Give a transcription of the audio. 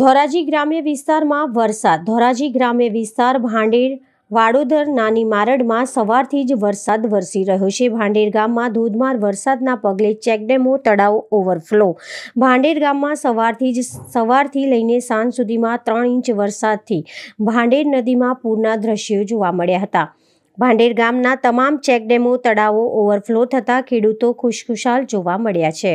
ધોરાજી ગ્રામ્ય વિસ્તારમાં વરસાદ ધોરાજી ગ્રામ્ય વિસ્તાર ભાંડેર વાડોદર નાની મારડમાં સવારથી જ વરસાદ વરસી રહ્યો છે ભાંડેર ગામમાં ધોધમાર વરસાદના પગલે ચેકડેમો તળાવ ઓવરફ્લો ભાંડેર ગામમાં સવારથી જ સવારથી લઈને સાંજ સુધીમાં ત્રણ ઇંચ વરસાદથી ભાંડેર નદીમાં પૂરના દ્રશ્યો જોવા મળ્યા હતા ભાંડેર ગામના તમામ ચેકડેમો તળાવો ઓવરફ્લો થતાં ખેડૂતો ખુશખુશાલ જોવા મળ્યા છે